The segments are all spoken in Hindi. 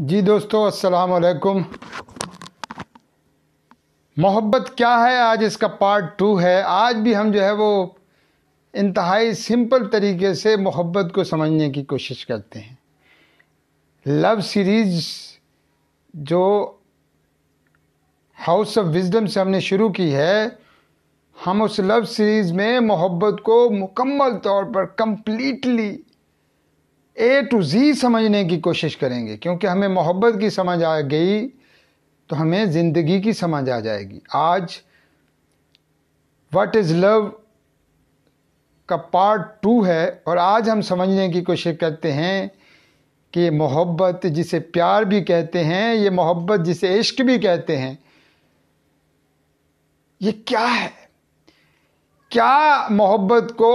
जी दोस्तों अस्सलाम वालेकुम मोहब्बत क्या है आज इसका पार्ट टू है आज भी हम जो है वो इंतहाई सिंपल तरीके से मोहब्बत को समझने की कोशिश करते हैं लव सीरीज़ जो हाउस ऑफ विजडम से हमने शुरू की है हम उस लव सीरीज़ में मोहब्बत को मुकम्मल तौर पर कम्प्लीटली ए टू जी समझने की कोशिश करेंगे क्योंकि हमें मोहब्बत की समझ आ गई तो हमें ज़िंदगी की समझ आ जाएगी आज वट इज़ लव का पार्ट टू है और आज हम समझने की कोशिश करते हैं कि मोहब्बत जिसे प्यार भी कहते हैं ये मोहब्बत जिसे इश्क भी कहते हैं ये क्या है क्या मोहब्बत को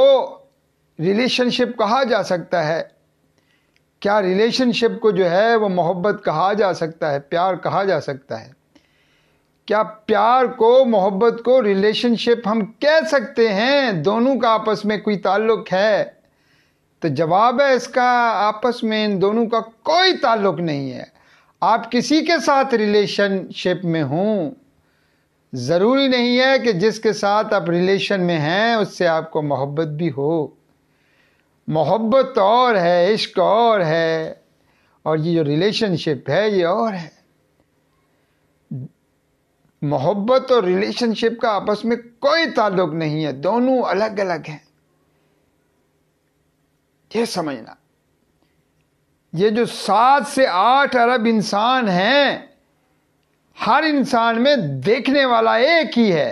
रिलेशनशिप कहा जा सकता है क्या रिलेशनशिप को जो है वो मोहब्बत कहा जा सकता है प्यार कहा जा सकता है क्या प्यार को मोहब्बत को रिलेशनशिप हम कह सकते हैं दोनों का आपस में कोई ताल्लुक है तो जवाब है इसका आपस में इन दोनों का कोई ताल्लुक नहीं है आप किसी के साथ रिलेशनशिप में हों ज़रूरी नहीं है कि जिसके साथ आप रिलेशन में हैं उससे आपको मोहब्बत भी हो मोहब्बत और है इश्क और है और ये जो रिलेशनशिप है ये और है मोहब्बत और रिलेशनशिप का आपस में कोई ताल्लुक नहीं है दोनों अलग अलग हैं ये समझना ये जो सात से आठ अरब इंसान हैं हर इंसान में देखने वाला एक ही है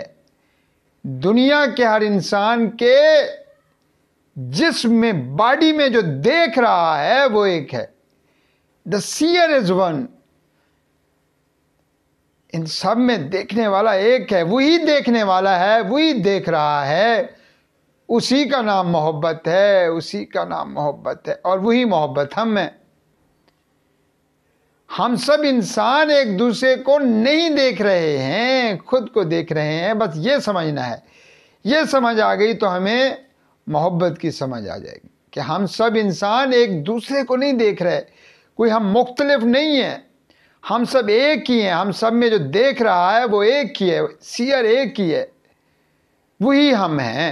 दुनिया के हर इंसान के जिसमें बॉडी में जो देख रहा है वो एक है द सीयर इज वन इन सब में देखने वाला एक है वही देखने वाला है वही देख रहा है उसी का नाम मोहब्बत है उसी का नाम मोहब्बत है और वही मोहब्बत हम है हम सब इंसान एक दूसरे को नहीं देख रहे हैं खुद को देख रहे हैं बस ये समझना है ये समझ आ गई तो हमें मोहब्बत की समझ आ जाएगी कि हम सब इंसान एक दूसरे को नहीं देख रहे कोई हम मुख्तलफ नहीं हैं हम सब एक ही हैं हम सब में जो देख रहा है वो एक ही है सीयर एक ही है वही हम हैं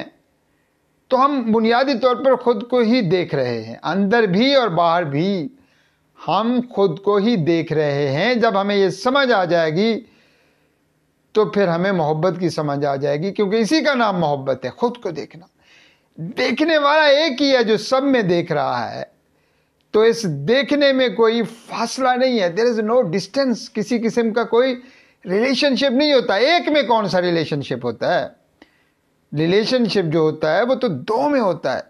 तो हम बुनियादी तौर पर खुद को ही देख रहे हैं अंदर भी और बाहर भी हम खुद को ही देख रहे हैं जब हमें ये समझ आ जाएगी तो फिर हमें मोहब्बत की समझ आ जाएगी क्योंकि इसी का नाम मोहब्बत है खुद को देखना देखने वाला एक ही है जो सब में देख रहा है तो इस देखने में कोई फासला नहीं है देर इज नो डिस्टेंस किसी किस्म का कोई रिलेशनशिप नहीं होता एक में कौन सा रिलेशनशिप होता है रिलेशनशिप जो होता है वो तो दो में होता है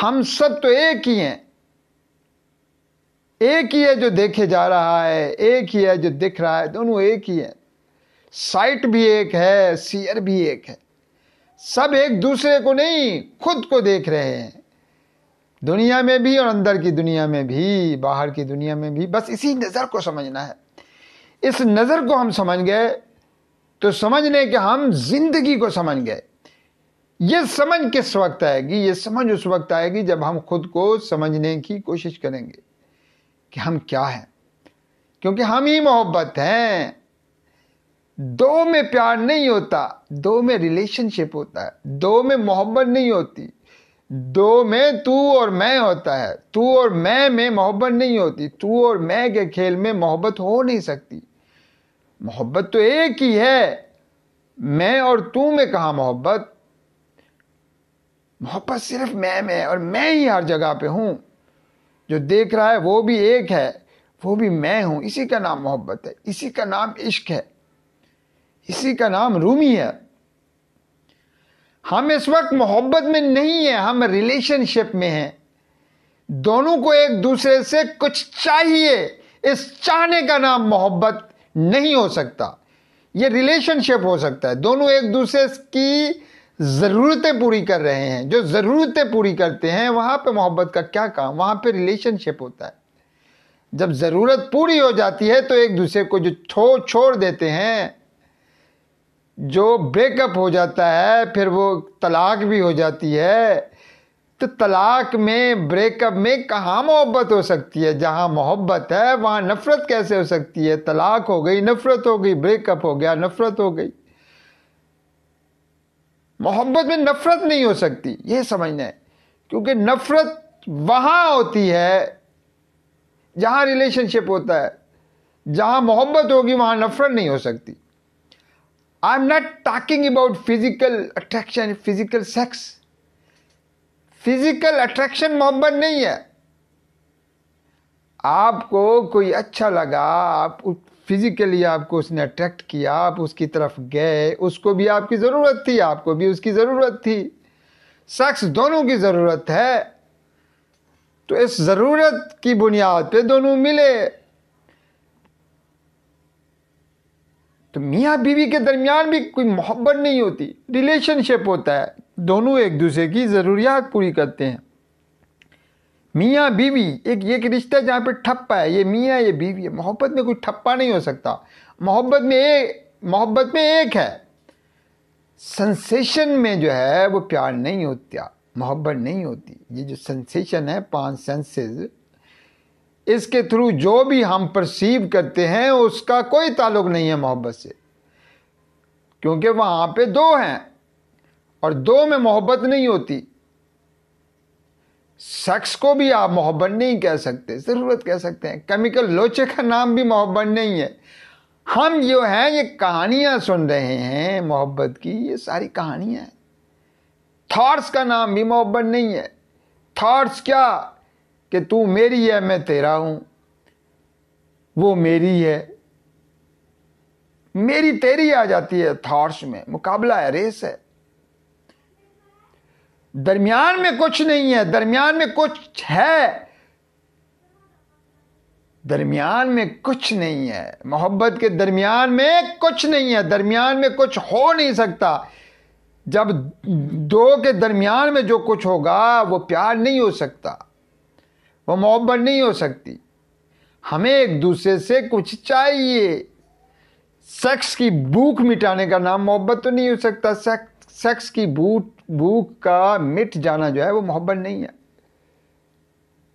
हम सब तो एक ही हैं एक ही है जो देखे जा रहा है एक ही है जो दिख रहा है दोनों एक ही है साइट भी एक है सीयर भी एक है सब एक दूसरे को नहीं खुद को देख रहे हैं दुनिया में भी और अंदर की दुनिया में भी बाहर की दुनिया में भी बस इसी नज़र को समझना है इस नज़र को हम समझ गए तो समझ लें कि हम जिंदगी को समझ गए ये समझ किस वक्त आएगी ये समझ उस वक्त आएगी जब हम खुद को समझने की कोशिश करेंगे कि हम क्या हैं क्योंकि हम ही मोहब्बत हैं दो में प्यार नहीं होता दो में रिलेशनशिप होता है दो में मोहब्बत नहीं होती दो में तू और मैं होता है तू और मैं में मोहब्बत नहीं होती तू और मैं के खेल में मोहब्बत हो नहीं सकती मोहब्बत तो एक ही है मैं और तू में कहा मोहब्बत मोहब्बत सिर्फ मैं में है और मैं ही हर जगह पे हूँ जो देख रहा है वो भी एक है वो भी मैं हूँ इसी का नाम मोहब्बत है इसी का नाम इश्क है इसी का नाम रूमी है हम इस वक्त मोहब्बत में नहीं है हम रिलेशनशिप में हैं दोनों को एक दूसरे से कुछ चाहिए इस चाहने का नाम मोहब्बत नहीं हो सकता ये रिलेशनशिप हो सकता है दोनों एक दूसरे की ज़रूरतें पूरी कर रहे हैं जो ज़रूरतें पूरी करते हैं वहां पे मोहब्बत का क्या काम वहां पे रिलेशनशिप होता है जब ज़रूरत पूरी हो जाती है तो एक दूसरे को जो छोड़ छोड़ देते हैं जो ब्रेकअप हो जाता है फिर वो तलाक भी हो जाती है तो तलाक में ब्रेकअप में कहाँ मोहब्बत हो सकती है जहाँ मोहब्बत है वहाँ नफ़रत कैसे हो सकती है तलाक हो गई नफ़रत हो गई ब्रेकअप हो गया नफ़रत हो गई मोहब्बत में नफ़रत नहीं हो सकती ये समझना है क्योंकि नफ़रत वहाँ होती है जहाँ रिलेशनशिप होता है जहाँ मोहब्बत होगी वहाँ नफ़रत नहीं हो सकती I am not talking about physical attraction physical sex physical attraction मोहब्बत नहीं है आपको कोई अच्छा लगा आप फिजिकली आपको उसने अट्रैक्ट किया आप उसकी तरफ गए उसको भी आपकी ज़रूरत थी आपको भी उसकी ज़रूरत थी सेक्स दोनों की ज़रूरत है तो इस ज़रूरत की बुनियाद पे दोनों मिले तो मियाँ बीवी के दरमियान भी कोई मोहब्बत नहीं होती रिलेशनशिप होता है दोनों एक दूसरे की ज़रूरियात पूरी करते हैं मियाँ बीवी एक ये रिश्ता जहाँ पे ठप्पा है ये मियाँ ये बीवी है मोहब्बत में कोई ठप्पा नहीं हो सकता मोहब्बत में एक मोहब्बत में एक है सेंसेशन में जो है वो प्यार नहीं होता मोहब्बत नहीं होती ये जो सेंसेशन है पांच सेंसेस इसके थ्रू जो भी हम परसीव करते हैं उसका कोई ताल्लुक नहीं है मोहब्बत से क्योंकि वहाँ पे दो हैं और दो में मोहब्बत नहीं होती सेक्स को भी आप मोहब्बत नहीं कह सकते ज़रूरत कह सकते हैं केमिकल लोचे का नाम भी मोहब्बत नहीं है हम जो हैं ये कहानियाँ सुन रहे हैं मोहब्बत की ये सारी कहानियाँ हैं थाट्स का नाम भी मोहब्बत नहीं है थॉट्स क्या कि तू मेरी है मैं तेरा हूं वो मेरी है मेरी तेरी आ जाती है थॉट्स में मुकाबला है रेस है दरमियान में कुछ नहीं है दरमियान में कुछ है दरमियान में कुछ नहीं है मोहब्बत के दरमियान में कुछ नहीं है दरमियान में कुछ हो नहीं सकता जब दो के दरमियान में जो कुछ होगा वो प्यार नहीं हो सकता वो मोहब्बत नहीं हो सकती हमें एक दूसरे से कुछ चाहिए सेक्स की भूख मिटाने का नाम मोहब्बत तो नहीं हो सकता सेक्स सेक्स की भूख भूख का मिट जाना जो है वो मोहब्बत नहीं है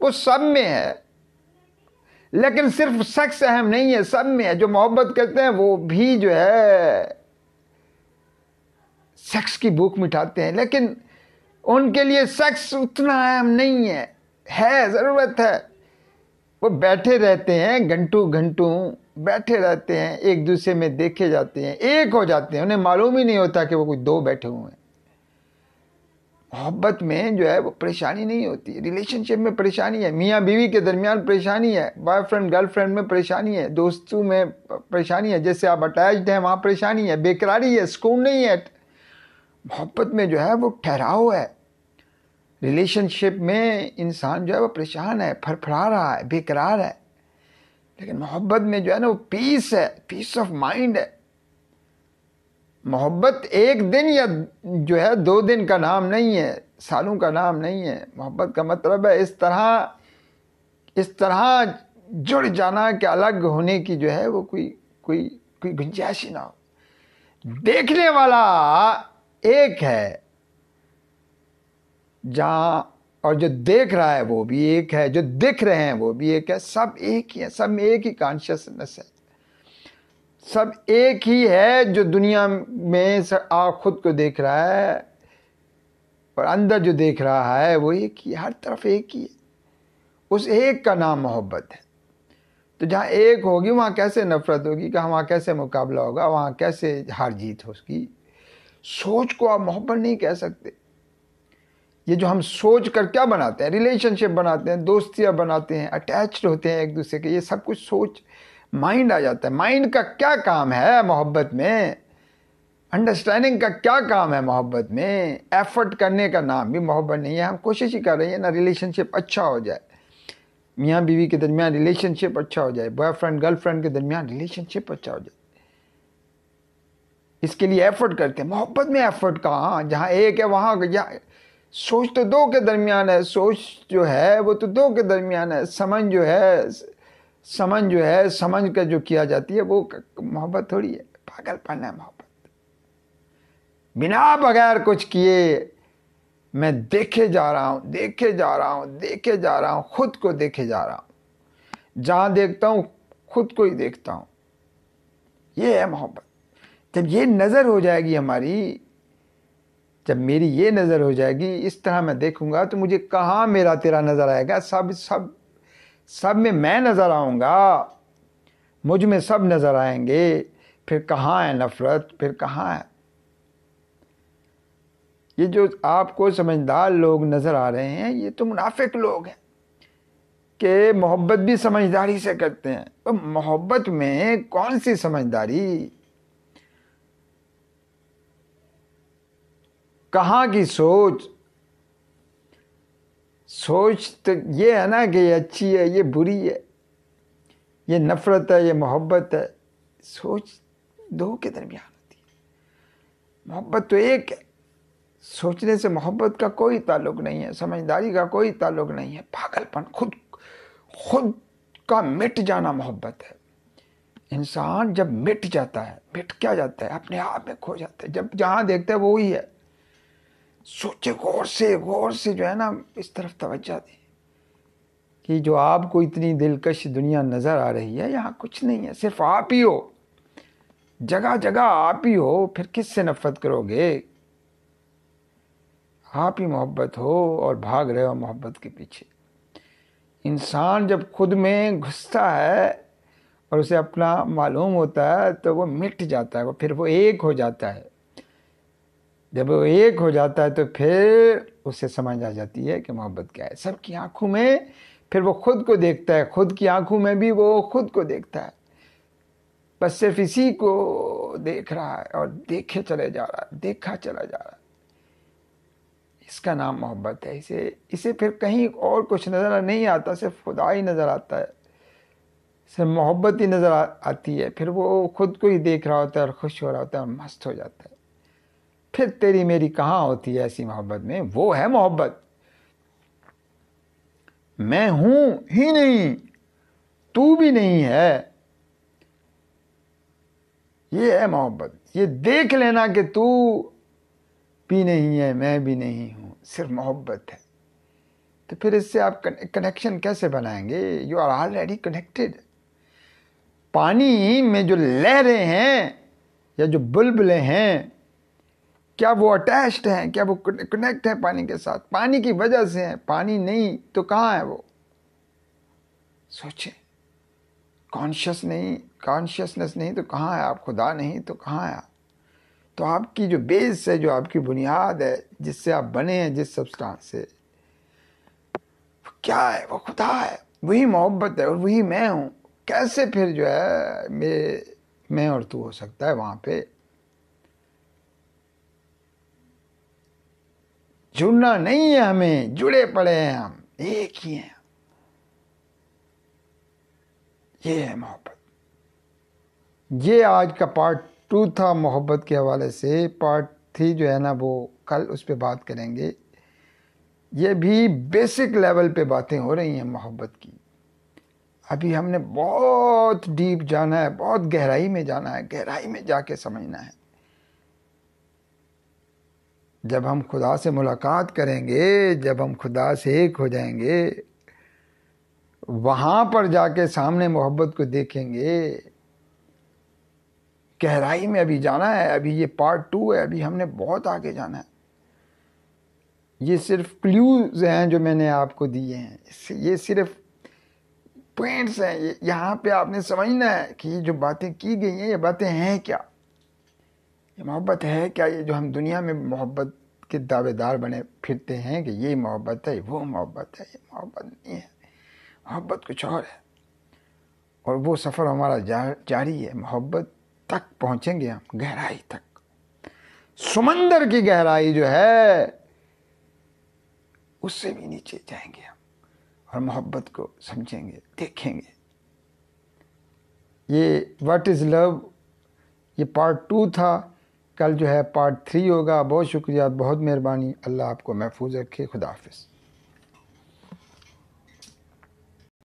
वो सब में है लेकिन सिर्फ सेक्स अहम नहीं है सब में है जो मोहब्बत करते हैं वो भी जो है सेक्स की भूख मिटाते हैं लेकिन उनके लिए सेक्स उतना अहम नहीं है है ज़रूरत है वो बैठे रहते हैं घंटों घंटू बैठे रहते हैं एक दूसरे में देखे जाते हैं एक हो जाते हैं उन्हें मालूम ही नहीं होता कि वो कोई दो बैठे हुए हैं मोहब्बत में जो है वो परेशानी नहीं होती रिलेशनशिप में परेशानी है मियाँ बीवी के दरमियान परेशानी है बॉयफ्रेंड गर्लफ्रेंड में परेशानी है दोस्तों में परेशानी है जैसे आप अटैच्ड हैं वहाँ परेशानी है बेकरारी है सुकून नहीं है मोहब्बत में जो है वो ठहराव है रिलेशनशिप में इंसान जो है वो परेशान है फड़फड़ा रहा है बेकरार है लेकिन मोहब्बत में जो है ना वो पीस है पीस ऑफ माइंड है मोहब्बत एक दिन या जो है दो दिन का नाम नहीं है सालों का नाम नहीं है मोहब्बत का मतलब है इस तरह इस तरह जुड़ जाना कि अलग होने की जो है वो कोई कोई कोई गुंजाइश ना हो देखने वाला एक है जहाँ और जो देख रहा है वो भी एक है जो दिख रहे हैं वो भी एक है सब एक ही है सब में एक ही कॉन्शियसनेस है सब एक ही है जो दुनिया में आप खुद को देख रहा है और अंदर जो देख रहा है वो एक ही हर तरफ एक ही है उस एक का नाम मोहब्बत है तो जहाँ एक होगी वहाँ कैसे नफरत होगी कहाँ वहाँ कैसे मुकाबला होगा वहाँ कैसे हार जीत होगी सोच को आप मोहब्बत नहीं कह सकते ये जो हम सोच कर क्या बनाते हैं रिलेशनशिप बनाते हैं दोस्तियाँ बनाते हैं अटैच होते हैं एक दूसरे के ये सब कुछ सोच माइंड आ जाता है माइंड का क्या काम है मोहब्बत में अंडरस्टैंडिंग का क्या काम है मोहब्बत में एफर्ट करने का नाम भी मोहब्बत नहीं है हम कोशिश ही कर रहे हैं ना रिलेशनशिप अच्छा हो जाए मियाँ बीवी के दरमियान रिलेशनशिप अच्छा हो जाए बॉयफ्रेंड गर्लफ्रेंड के दरमियान रिलेशनशिप अच्छा हो जाए इसके लिए एफर्ट करते हैं मोहब्बत में एफर्ट कहाँ जहाँ एक है वहाँ सोच तो दो के दरमियान है सोच जो है वो तो दो के दरमियान है समझ जो है समझ जो है समझ कर जो किया जाती है वो मोहब्बत थोड़ी है पागलपन है मोहब्बत बिना बगैर कुछ किए मैं देखे जा रहा हूँ देखे जा रहा हूँ देखे जा रहा हूँ खुद को देखे जा रहा हूँ जहाँ देखता हूँ खुद को ही देखता हूँ ये है मोहब्बत जब ये नज़र हो जाएगी हमारी जब मेरी ये नज़र हो जाएगी इस तरह मैं देखूँगा तो मुझे कहाँ मेरा तेरा नज़र आएगा सब सब सब में मैं नज़र आऊँगा मुझ में सब नज़र आएंगे फिर कहाँ है नफ़रत फिर कहाँ है ये जो आपको समझदार लोग नज़र आ रहे हैं ये तो मुनाफिक लोग हैं कि मोहब्बत भी समझदारी से करते हैं तो मोहब्बत में कौन सी समझदारी कहाँ की सोच सोच तो ये है ना कि ये अच्छी है ये बुरी है ये नफ़रत है ये मोहब्बत है सोच दो के दरमियान होती है मोहब्बत तो एक है सोचने से मोहब्बत का कोई ताल्लुक नहीं है समझदारी का कोई ताल्लुक नहीं है पागलपन खुद खुद का मिट जाना मोहब्बत है इंसान जब मिट जाता है मिट क्या जाता है अपने आप में खो जाता है जब जहाँ देखता है वो ही है सोचे गौर से गौर से जो है ना इस तरफ तवज्जा दें कि जो आपको इतनी दिलकश दुनिया नज़र आ रही है यहाँ कुछ नहीं है सिर्फ आप ही हो जगह जगह आप ही हो फिर किस से नफ़रत करोगे आप ही मोहब्बत हो और भाग रहे हो मोहब्बत के पीछे इंसान जब खुद में घुसता है और उसे अपना मालूम होता है तो वो मिट जाता है वो फिर वो एक हो जाता है जब वो एक हो जाता है तो फिर उसे समझ आ जाती है कि मोहब्बत क्या है सबकी आंखों में फिर वो खुद को देखता है खुद की आंखों में भी वो खुद को देखता है बस सिर्फ इसी को देख रहा है और देखे चले जा रहा है देखा चला जा रहा है इसका नाम मोहब्बत है इसे इसे फिर कहीं और कुछ नज़र नहीं आता सिर्फ खुदा ही नज़र आता है सिर्फ मोहब्बत ही नज़र आती है फिर वो खुद को ही देख रहा होता है और खुश हो रहा होता है और मस्त हो जाता है फिर तेरी मेरी कहाँ होती है ऐसी मोहब्बत में वो है मोहब्बत मैं हूं ही नहीं तू भी नहीं है ये है मोहब्बत ये देख लेना कि तू भी नहीं है मैं भी नहीं हूं सिर्फ मोहब्बत है तो फिर इससे आप कनेक्शन कैसे बनाएंगे यू आर ऑलरेडी कनेक्टेड पानी में जो लहरें हैं या जो बुलबुलें हैं क्या वो अटैच्ड हैं क्या वो कनेक्ट है पानी के साथ पानी की वजह से है पानी नहीं तो कहाँ है वो सोचें कॉन्शियस नहीं कॉन्शियसनेस नहीं तो कहाँ है आप खुदा नहीं तो कहाँ है तो आपकी जो बेस है जो आपकी बुनियाद है जिससे आप बने हैं जिस सब्सटेंस से वो क्या है वो खुदा है वही मोहब्बत है और वही मैं हूँ कैसे फिर जो है मेरे मैं और तू हो सकता है वहाँ पे जुड़ना नहीं है हमें जुड़े पड़े हैं हम एक ही हैं ये है मोहब्बत ये आज का पार्ट टू था मोहब्बत के हवाले से पार्ट थ्री जो है ना वो कल उस पर बात करेंगे ये भी बेसिक लेवल पे बातें हो रही हैं मोहब्बत की अभी हमने बहुत डीप जाना है बहुत गहराई में जाना है गहराई में जाके समझना है जब हम खुदा से मुलाकात करेंगे जब हम खुदा से एक हो जाएंगे वहाँ पर जाके सामने मोहब्बत को देखेंगे गहराई में अभी जाना है अभी ये पार्ट टू है अभी हमने बहुत आगे जाना है ये सिर्फ क्ल्यूज हैं जो मैंने आपको दिए हैं ये सिर्फ पॉइंट्स हैं यहाँ पे आपने समझना है कि जो बातें की गई हैं ये बातें हैं क्या ये मोहब्बत है क्या ये जो हम दुनिया में मोहब्बत के दावेदार बने फिरते हैं कि ये मोहब्बत है वो मोहब्बत है ये मोहब्बत नहीं है मोहब्बत कुछ और है और वो सफ़र हमारा जा, जारी है मोहब्बत तक पहुँचेंगे हम गहराई तक समंदर की गहराई जो है उससे भी नीचे जाएंगे हम और मोहब्बत को समझेंगे देखेंगे ये वट इज़ लव ये पार्ट टू था कल जो है पार्ट थ्री होगा बहुत शुक्रिया बहुत मेहरबानी अल्लाह आपको महफूज रखे खुदा हाफिज़